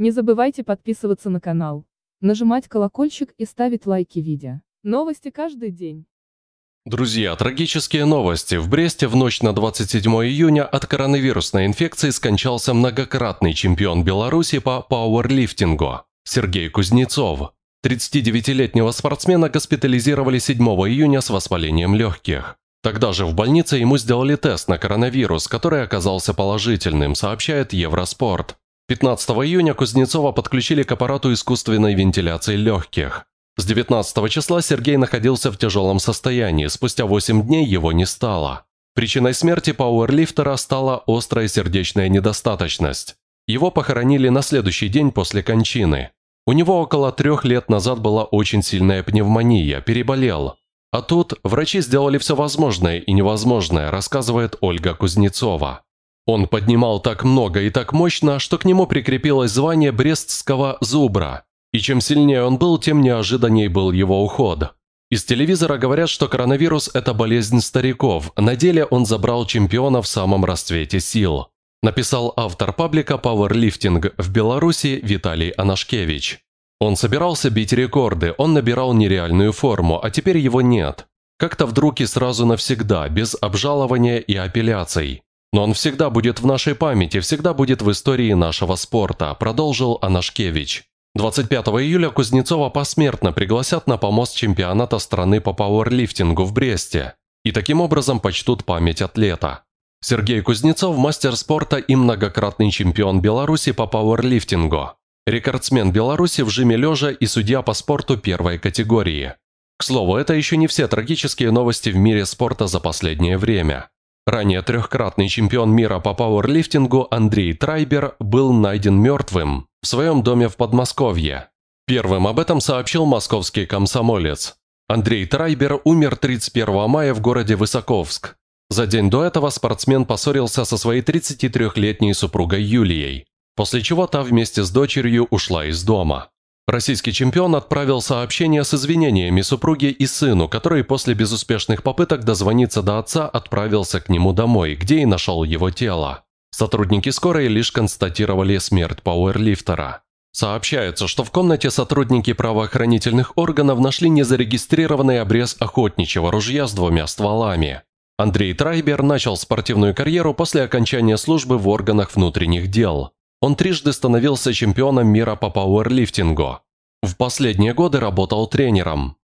Не забывайте подписываться на канал, нажимать колокольчик и ставить лайки видео. Новости каждый день. Друзья, трагические новости. В Бресте в ночь на 27 июня от коронавирусной инфекции скончался многократный чемпион Беларуси по пауэрлифтингу Сергей Кузнецов. 39-летнего спортсмена госпитализировали 7 июня с воспалением легких. Тогда же в больнице ему сделали тест на коронавирус, который оказался положительным, сообщает Евроспорт. 15 июня Кузнецова подключили к аппарату искусственной вентиляции легких. С 19 числа Сергей находился в тяжелом состоянии, спустя 8 дней его не стало. Причиной смерти пауэрлифтера стала острая сердечная недостаточность. Его похоронили на следующий день после кончины. У него около трех лет назад была очень сильная пневмония, переболел. А тут врачи сделали все возможное и невозможное, рассказывает Ольга Кузнецова. Он поднимал так много и так мощно, что к нему прикрепилось звание брестского зубра. И чем сильнее он был, тем неожиданней был его уход. Из телевизора говорят, что коронавирус – это болезнь стариков. На деле он забрал чемпиона в самом расцвете сил. Написал автор паблика «Пауэрлифтинг» в Беларуси Виталий Анашкевич. Он собирался бить рекорды, он набирал нереальную форму, а теперь его нет. Как-то вдруг и сразу навсегда, без обжалования и апелляций. Но он всегда будет в нашей памяти, всегда будет в истории нашего спорта», продолжил Анашкевич. 25 июля Кузнецова посмертно пригласят на помост чемпионата страны по пауэрлифтингу в Бресте и таким образом почтут память атлета. Сергей Кузнецов – мастер спорта и многократный чемпион Беларуси по пауэрлифтингу, рекордсмен Беларуси в жиме лежа и судья по спорту первой категории. К слову, это еще не все трагические новости в мире спорта за последнее время. Ранее трехкратный чемпион мира по пауэрлифтингу Андрей Трайбер был найден мертвым в своем доме в Подмосковье. Первым об этом сообщил московский комсомолец. Андрей Трайбер умер 31 мая в городе Высоковск. За день до этого спортсмен поссорился со своей 33-летней супругой Юлией, после чего та вместе с дочерью ушла из дома. Российский чемпион отправил сообщение с извинениями супруге и сыну, который после безуспешных попыток дозвониться до отца отправился к нему домой, где и нашел его тело. Сотрудники скорой лишь констатировали смерть пауэрлифтера. Сообщается, что в комнате сотрудники правоохранительных органов нашли незарегистрированный обрез охотничьего ружья с двумя стволами. Андрей Трайбер начал спортивную карьеру после окончания службы в органах внутренних дел. Он трижды становился чемпионом мира по пауэрлифтингу. В последние годы работал тренером.